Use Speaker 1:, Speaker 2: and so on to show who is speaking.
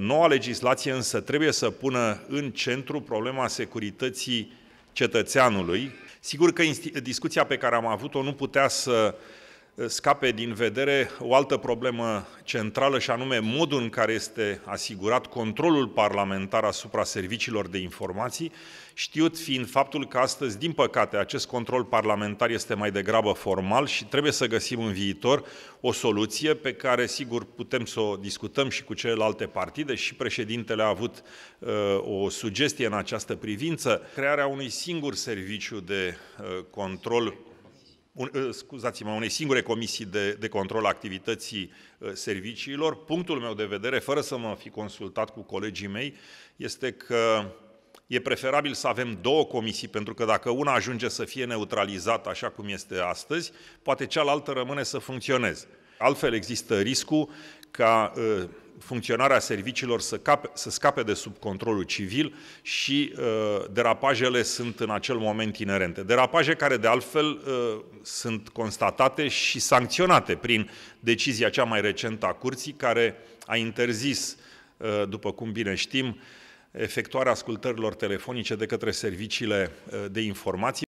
Speaker 1: Noua legislație însă trebuie să pună în centru problema securității cetățeanului. Sigur că discuția pe care am avut-o nu putea să scape din vedere o altă problemă centrală și anume modul în care este asigurat controlul parlamentar asupra serviciilor de informații, știut fiind faptul că astăzi, din păcate, acest control parlamentar este mai degrabă formal și trebuie să găsim în viitor o soluție pe care, sigur, putem să o discutăm și cu celelalte partide și președintele a avut uh, o sugestie în această privință, crearea unui singur serviciu de uh, control un, uh, scuzați-mă, unei singure comisii de, de control a activității uh, serviciilor. Punctul meu de vedere, fără să mă fi consultat cu colegii mei, este că e preferabil să avem două comisii, pentru că dacă una ajunge să fie neutralizată așa cum este astăzi, poate cealaltă rămâne să funcționeze. Altfel există riscul ca uh, funcționarea serviciilor să, cap, să scape de sub controlul civil și uh, derapajele sunt în acel moment inerente. Derapaje care de altfel uh, sunt constatate și sancționate prin decizia cea mai recentă a curții care a interzis, uh, după cum bine știm, efectuarea ascultărilor telefonice de către serviciile uh, de informații